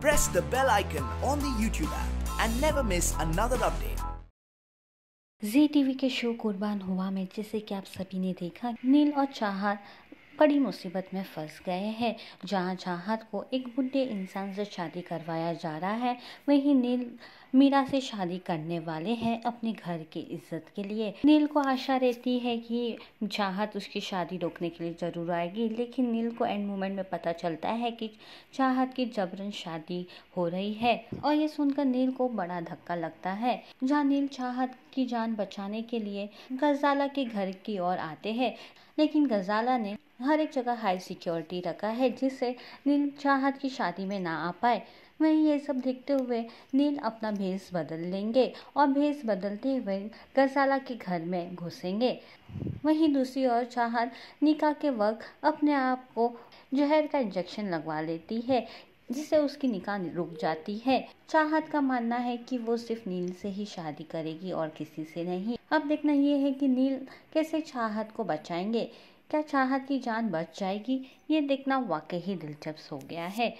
Press the bell icon on the YouTube app and never miss another update. Zee TV के show Qurbaan Hua में जैसे कि आप सभी ने देखा नील और चाहत बड़ी मुसीबत में फंस गए हैं जहाँ चाहत को एक बुढ़े इंसान से शादी करवाया जा रहा है वहीं नील मीरा से शादी करने वाले हैं अपने घर की इज्जत के लिए नील को आशा रहती है कि चाहत उसकी शादी रोकने के लिए ज़रूर आएगी लेकिन नील को एंड मोमेंट में पता चलता है कि चाहत की जबरन शादी हो रही है और ये सुनकर नील को बड़ा धक्का लगता है जहाँ नील चाहत की जान बचाने के लिए गजाला के घर की ओर आते हैं लेकिन गजाला ने हर एक जगह हाई सिक्योरिटी रखा है जिससे नील चाहत की शादी में ना आ पाए वहीं ये सब देखते हुए नील अपना भेस बदल लेंगे और भेस बदलते हुए गजाला के घर में घुसेंगे वहीं दूसरी ओर चाहत निकाह के वक्त अपने आप को जहर का इंजेक्शन लगवा लेती है जिससे उसकी निकाह रुक जाती है चाहत का मानना है कि वो सिर्फ नील से ही शादी करेगी और किसी से नहीं अब देखना यह है कि नील कैसे चाहत को बचाएंगे क्या चाहत की जान बच जाएगी ये देखना वाकई ही दिलचस्प हो गया है